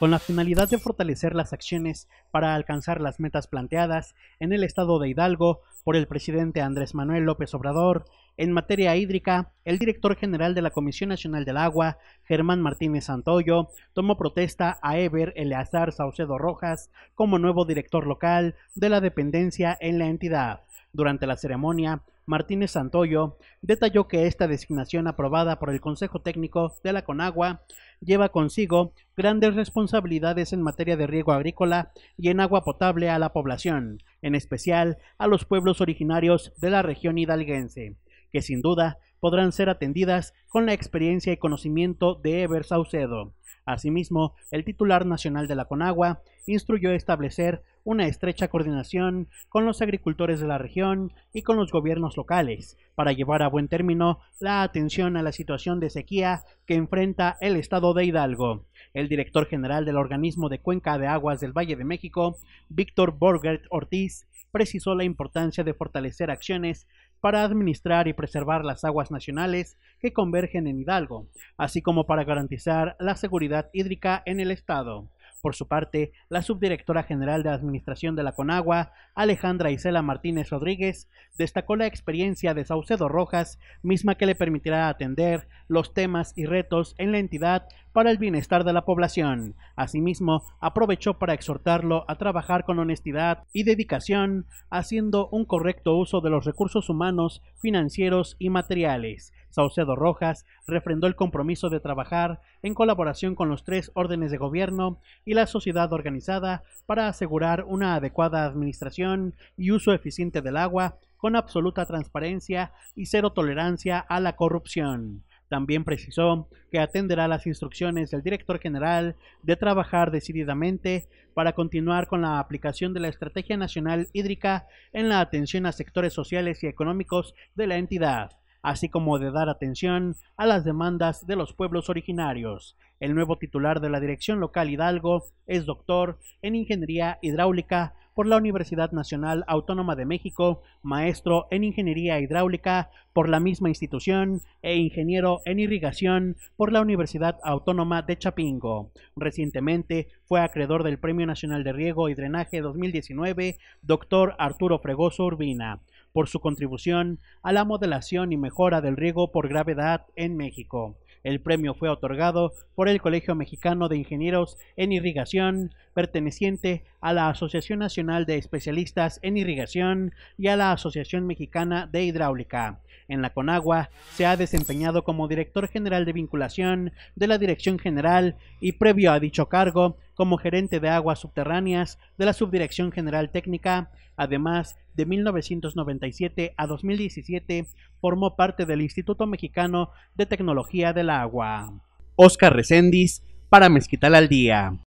con la finalidad de fortalecer las acciones para alcanzar las metas planteadas en el estado de Hidalgo por el presidente Andrés Manuel López Obrador en materia hídrica, el director general de la Comisión Nacional del Agua, Germán Martínez Santoyo, tomó protesta a Eber Eleazar Saucedo Rojas como nuevo director local de la dependencia en la entidad. Durante la ceremonia, Martínez Santoyo, detalló que esta designación aprobada por el Consejo Técnico de la Conagua lleva consigo grandes responsabilidades en materia de riego agrícola y en agua potable a la población, en especial a los pueblos originarios de la región hidalguense, que sin duda podrán ser atendidas con la experiencia y conocimiento de Eber Saucedo. Asimismo, el titular nacional de la Conagua instruyó establecer una estrecha coordinación con los agricultores de la región y con los gobiernos locales para llevar a buen término la atención a la situación de sequía que enfrenta el estado de Hidalgo. El director general del organismo de Cuenca de Aguas del Valle de México, Víctor Borgert Ortiz, precisó la importancia de fortalecer acciones para administrar y preservar las aguas nacionales que convergen en Hidalgo, así como para garantizar la seguridad hídrica en el estado. Por su parte, la subdirectora general de Administración de la Conagua, Alejandra Isela Martínez Rodríguez, destacó la experiencia de Saucedo Rojas, misma que le permitirá atender los temas y retos en la entidad para el bienestar de la población. Asimismo, aprovechó para exhortarlo a trabajar con honestidad y dedicación, haciendo un correcto uso de los recursos humanos, financieros y materiales. Saucedo Rojas refrendó el compromiso de trabajar en colaboración con los tres órdenes de gobierno y la sociedad organizada para asegurar una adecuada administración y uso eficiente del agua con absoluta transparencia y cero tolerancia a la corrupción. También precisó que atenderá las instrucciones del director general de trabajar decididamente para continuar con la aplicación de la Estrategia Nacional Hídrica en la atención a sectores sociales y económicos de la entidad, así como de dar atención a las demandas de los pueblos originarios. El nuevo titular de la Dirección Local Hidalgo es doctor en Ingeniería Hidráulica por la Universidad Nacional Autónoma de México, maestro en Ingeniería Hidráulica por la misma institución e ingeniero en Irrigación por la Universidad Autónoma de Chapingo. Recientemente fue acreedor del Premio Nacional de Riego y Drenaje 2019, doctor Arturo Fregoso Urbina por su contribución a la modelación y mejora del riego por gravedad en México. El premio fue otorgado por el Colegio Mexicano de Ingenieros en Irrigación, perteneciente a la Asociación Nacional de Especialistas en Irrigación y a la Asociación Mexicana de Hidráulica. En la Conagua se ha desempeñado como director general de vinculación de la Dirección General y previo a dicho cargo como gerente de aguas subterráneas de la Subdirección General Técnica. Además, de 1997 a 2017 formó parte del Instituto Mexicano de Tecnología del Agua. Oscar Recendis para Mezquital al Día.